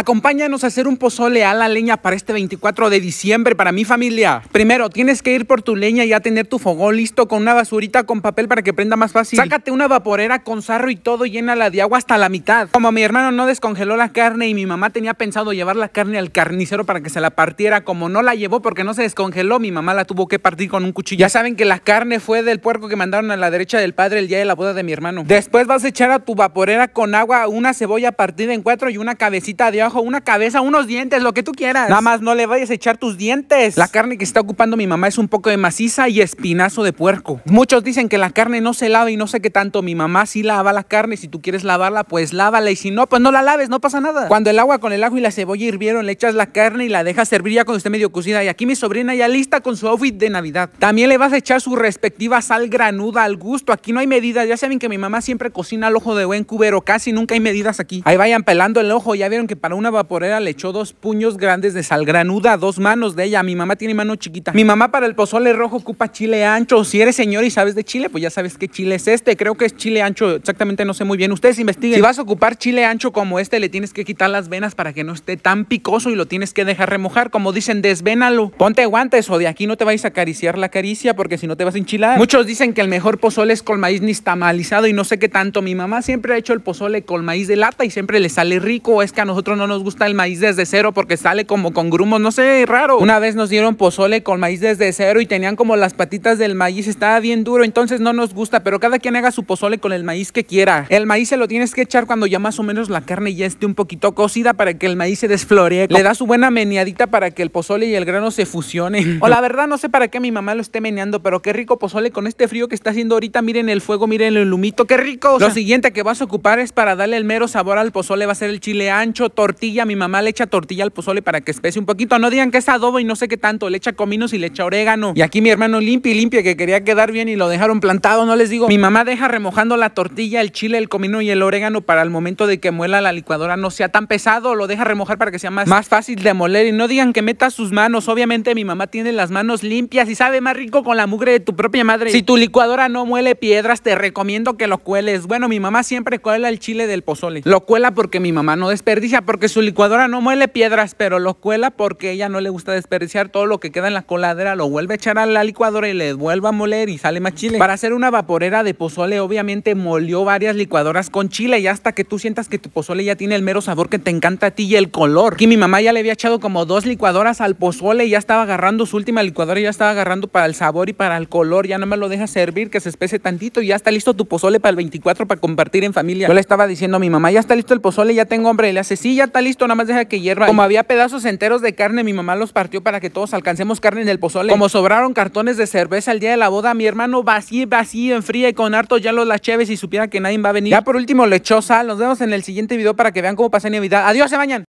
Acompáñanos a hacer un pozole a la leña para este 24 de diciembre para mi familia. Primero, tienes que ir por tu leña y ya tener tu fogón listo con una basurita con papel para que prenda más fácil. Sácate una vaporera con sarro y todo, llénala de agua hasta la mitad. Como mi hermano no descongeló la carne y mi mamá tenía pensado llevar la carne al carnicero para que se la partiera, como no la llevó porque no se descongeló, mi mamá la tuvo que partir con un cuchillo. Ya saben que la carne fue del puerco que mandaron a la derecha del padre el día de la boda de mi hermano. Después vas a echar a tu vaporera con agua una cebolla partida en cuatro y una cabecita de agua una cabeza, unos dientes, lo que tú quieras. Nada más no le vayas a echar tus dientes. La carne que está ocupando mi mamá es un poco de maciza y espinazo de puerco. Muchos dicen que la carne no se lava y no sé qué tanto. Mi mamá sí lava la carne. Si tú quieres lavarla, pues lávala. Y si no, pues no la laves, no pasa nada. Cuando el agua con el ajo y la cebolla hirvieron, le echas la carne y la dejas servir ya cuando esté medio cocida. Y aquí mi sobrina ya lista con su outfit de Navidad. También le vas a echar su respectiva sal granuda al gusto. Aquí no hay medidas. Ya saben que mi mamá siempre cocina al ojo de buen cubero. Casi nunca hay medidas aquí. Ahí vayan pelando el ojo. Ya vieron que para un una vaporera le echó dos puños grandes de sal granuda, dos manos de ella. Mi mamá tiene mano chiquita. Mi mamá para el pozole rojo ocupa chile ancho. Si eres señor y sabes de chile, pues ya sabes qué chile es este. Creo que es chile ancho, exactamente no sé muy bien. Ustedes investiguen. Si vas a ocupar chile ancho como este, le tienes que quitar las venas para que no esté tan picoso y lo tienes que dejar remojar. Como dicen, desvénalo. Ponte guantes o de aquí no te vais a acariciar la caricia porque si no te vas a enchilar. Muchos dicen que el mejor pozole es con maíz nixtamalizado y no sé qué tanto. Mi mamá siempre ha hecho el pozole con maíz de lata y siempre le sale rico. Es que a nosotros no nos gusta el maíz desde cero porque sale como con grumos, no sé, raro. Una vez nos dieron pozole con maíz desde cero y tenían como las patitas del maíz, estaba bien duro, entonces no nos gusta, pero cada quien haga su pozole con el maíz que quiera. El maíz se lo tienes que echar cuando ya más o menos la carne ya esté un poquito cocida para que el maíz se desfloree. Le da su buena meneadita para que el pozole y el grano se fusionen. O la verdad no sé para qué mi mamá lo esté meneando, pero qué rico pozole con este frío que está haciendo ahorita. Miren el fuego, miren el lumito, qué rico. lo siguiente que vas a ocupar es para darle el mero sabor al pozole va a ser el chile ancho, toro tortilla, mi mamá le echa tortilla al pozole para que espese un poquito. No digan que es adobo y no sé qué tanto, le echa cominos y le echa orégano. Y aquí mi hermano limpia y limpia que quería quedar bien y lo dejaron plantado, no les digo. Mi mamá deja remojando la tortilla, el chile, el comino y el orégano para el momento de que muela la licuadora no sea tan pesado, lo deja remojar para que sea más, más fácil de moler. Y no digan que meta sus manos, obviamente mi mamá tiene las manos limpias y sabe más rico con la mugre de tu propia madre. Si tu licuadora no muele piedras, te recomiendo que lo cueles. Bueno, mi mamá siempre cuela el chile del pozole. Lo cuela porque mi mamá no desperdicia, porque su licuadora no muele piedras, pero lo cuela porque ella no le gusta desperdiciar todo lo que queda en la coladera, lo vuelve a echar a la licuadora y le vuelve a moler y sale más chile. Para hacer una vaporera de pozole, obviamente molió varias licuadoras con chile y hasta que tú sientas que tu pozole ya tiene el mero sabor que te encanta a ti y el color. Y mi mamá ya le había echado como dos licuadoras al pozole y ya estaba agarrando su última licuadora, y ya estaba agarrando para el sabor y para el color, ya no me lo deja servir, que se espese tantito y ya está listo tu pozole para el 24 para compartir en familia. Yo le estaba diciendo a mi mamá, ya está listo el pozole, ya tengo Y le hace sí, ya está listo, nada más deja que hierva. Como había pedazos enteros de carne, mi mamá los partió para que todos alcancemos carne en el pozole. Como sobraron cartones de cerveza el día de la boda, mi hermano vacío, vacío, enfría y con harto ya los las cheves y supiera que nadie va a venir. Ya por último lechosa Nos vemos en el siguiente video para que vean cómo pasa Navidad. Adiós, se bañan.